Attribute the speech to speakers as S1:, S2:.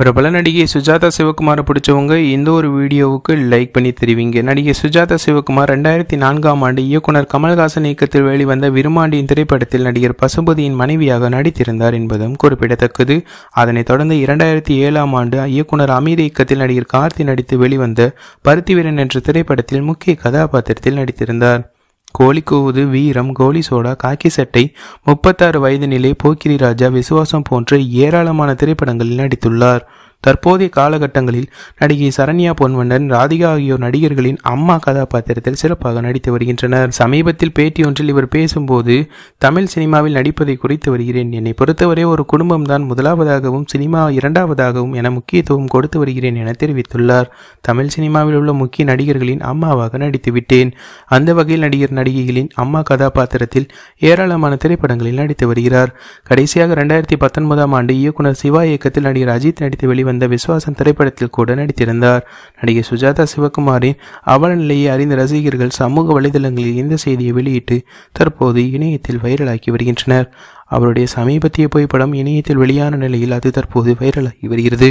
S1: பிரபல நடிகை சுஜாதா சிவகுமாரை பிடிச்சவங்க இந்த ஒரு வீடியோவுக்கு லைக் பண்ணி தெரிவிங்க நடிகை சுஜாதா சிவகுமார் ரெண்டாயிரத்தி நான்காம் ஆண்டு இயக்குனர் கமல்ஹாசன் இயக்கத்தில் வெளிவந்த விருமாண்டியின் திரைப்படத்தில் நடிகர் பசுபதியின் மனைவியாக நடித்திருந்தார் என்பதும் குறிப்பிடத்தக்கது அதனைத் தொடர்ந்து இரண்டாயிரத்தி ஏழாம் ஆண்டு இயக்குனர் அமீர் இயக்கத்தில் நடிகர் கார்த்தி நடித்து வெளிவந்த பருத்திவீரன் என்ற திரைப்படத்தில் முக்கிய கதாபாத்திரத்தில் நடித்திருந்தார் கோழி கூவுது வீரம் கோலி சோடா காக்கி சட்டை முப்பத்தாறு வயது நிலை போக்கிரி ராஜா விசுவாசம் போன்ற ஏராளமான திரைப்படங்களில் நடித்துள்ளார் தற்போதைய காலகட்டங்களில் நடிகை சரண்யா பொன்வண்டன் ராதிகா ஆகியோர் நடிகர்களின் அம்மா கதாபாத்திரத்தில் சிறப்பாக நடித்து வருகின்றனர் சமீபத்தில் பேட்டியொன்றில் இவர் பேசும்போது தமிழ் சினிமாவில் நடிப்பதை குறித்து வருகிறேன் என்னை பொறுத்தவரை ஒரு குடும்பம்தான் முதலாவதாகவும் சினிமா இரண்டாவதாகவும் என முக்கியத்துவம் கொடுத்து வருகிறேன் என தெரிவித்துள்ளார் தமிழ் சினிமாவில் உள்ள முக்கிய நடிகர்களின் அம்மாவாக நடித்துவிட்டேன் அந்த வகையில் நடிகர் நடிகைகளின் அம்மா கதாபாத்திரத்தில் ஏராளமான திரைப்படங்களில் நடித்து வருகிறார் கடைசியாக இரண்டாயிரத்தி பத்தொன்பதாம் ஆண்டு இயக்குனர் சிவா இயக்கத்தில் நடிகர் அஜித் நடித்து வெளிவந்த வந்த விஸ்வாசன் திரைப்படத்தில் கூட நடித்திருந்தார் நடிகை சுஜாதா சிவகுமாரின் அவல நிலையை அறிந்த ரசிகர்கள் சமூக வலைதளங்களில் இந்த செய்தியை வெளியிட்டு தற்போது இணையத்தில் வைரலாக்கி வருகின்றனர் அவருடைய சமீபத்திய புகைப்படம் இணையத்தில் வெளியான நிலையில் அது தற்போது வைரலாகி வருகிறது